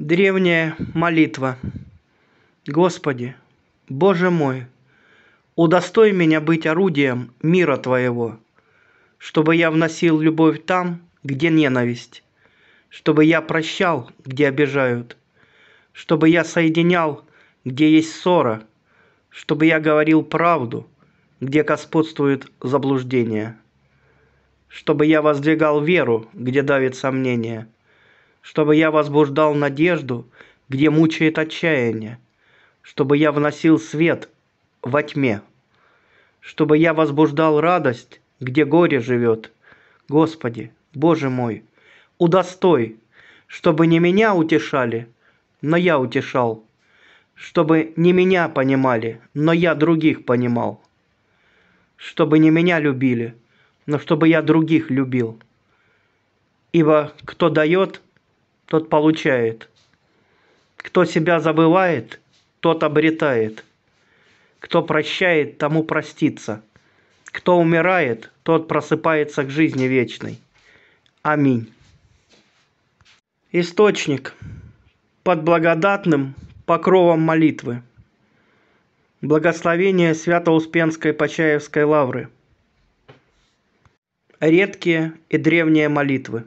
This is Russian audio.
Древняя молитва. Господи, Боже мой, удостой меня быть орудием мира Твоего, чтобы я вносил любовь там, где ненависть, чтобы я прощал, где обижают, чтобы я соединял, где есть ссора, чтобы я говорил правду, где господствует заблуждение, чтобы я воздвигал веру, где давит сомнение – чтобы я возбуждал надежду, где мучает отчаяние, чтобы я вносил свет во тьме, чтобы я возбуждал радость, где горе живет. Господи, Боже мой, удостой, чтобы не меня утешали, но я утешал, чтобы не меня понимали, но я других понимал, чтобы не меня любили, но чтобы я других любил. Ибо кто дает – тот получает. Кто себя забывает, тот обретает. Кто прощает, тому простится. Кто умирает, тот просыпается к жизни вечной. Аминь. Источник под благодатным покровом молитвы. Благословение Свято-Успенской Почаевской лавры. Редкие и древние молитвы.